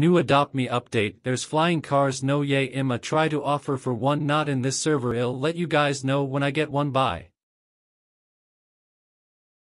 New Adopt Me update There's flying cars no yay to try to offer for one not in this server I'll let you guys know when I get one by.